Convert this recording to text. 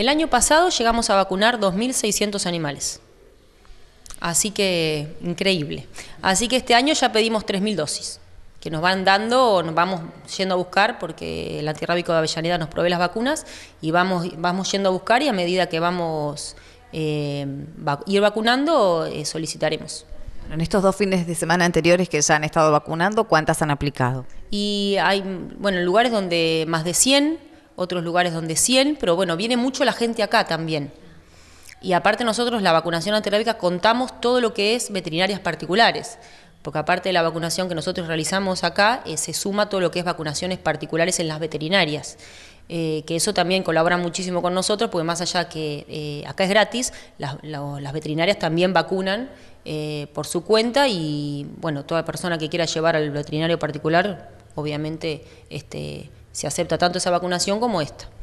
El año pasado llegamos a vacunar 2.600 animales. Así que, increíble. Así que este año ya pedimos 3.000 dosis, que nos van dando o nos vamos yendo a buscar, porque el antirrábico de Avellaneda nos provee las vacunas, y vamos, vamos yendo a buscar y a medida que vamos eh, ir vacunando, eh, solicitaremos. En estos dos fines de semana anteriores que ya han estado vacunando, ¿cuántas han aplicado? Y hay, bueno, lugares donde más de 100, otros lugares donde 100, pero bueno, viene mucho la gente acá también. Y aparte nosotros la vacunación antirrábica contamos todo lo que es veterinarias particulares, porque aparte de la vacunación que nosotros realizamos acá, eh, se suma todo lo que es vacunaciones particulares en las veterinarias. Eh, que eso también colabora muchísimo con nosotros, porque más allá que eh, acá es gratis, las, las veterinarias también vacunan por su cuenta y bueno, toda persona que quiera llevar al veterinario particular, obviamente este, se acepta tanto esa vacunación como esta.